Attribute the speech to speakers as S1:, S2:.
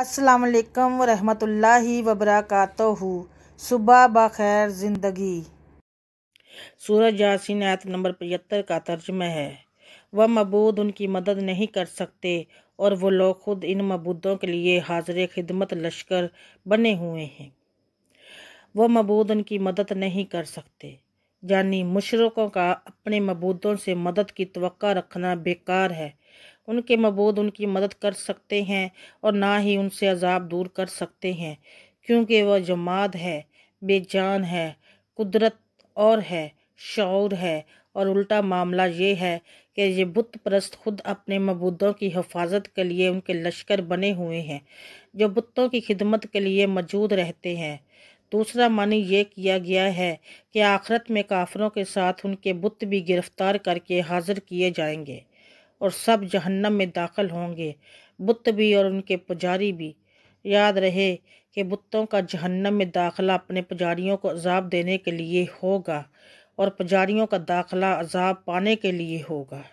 S1: असलकम वरहमतुल्लि वबरकत सुबह बखैर ज़िंदगी सूरज यासिन आयत नंबर पचहत्तर का तर्जम है वह मबूद उनकी मदद नहीं कर सकते और वो लोग ख़ुद इन मबूदों के लिए हाजिर खिदमत लश्कर बने हुए हैं वह मबूद उनकी मदद नहीं कर सकते यानी मुशरक़ों का अपने मबूदों से मदद की तो रखना बेकार है उनके मबूद उनकी मदद कर सकते हैं और ना ही उनसे अजाब दूर कर सकते हैं क्योंकि वह जमात है बेजान है कुदरत और है शौर है और उल्टा मामला ये है कि ये बुत परस्त खुद अपने मबूदों की हिफाजत के लिए उनके लश्कर बने हुए हैं जो बुतों की खिदमत के लिए मौजूद रहते हैं दूसरा मन ये किया गया है कि आखरत में काफरों के साथ उनके बुत भी गिरफ्तार करके हाजिर किए जाएंगे और सब जहन्नम में दाखिल होंगे बुत भी और उनके पुजारी भी याद रहे कि बुतों का जहन्नम में दाखला अपने पुजारियों को अजाब देने के लिए होगा और पुजारियों का दाखला अजाब पाने के लिए होगा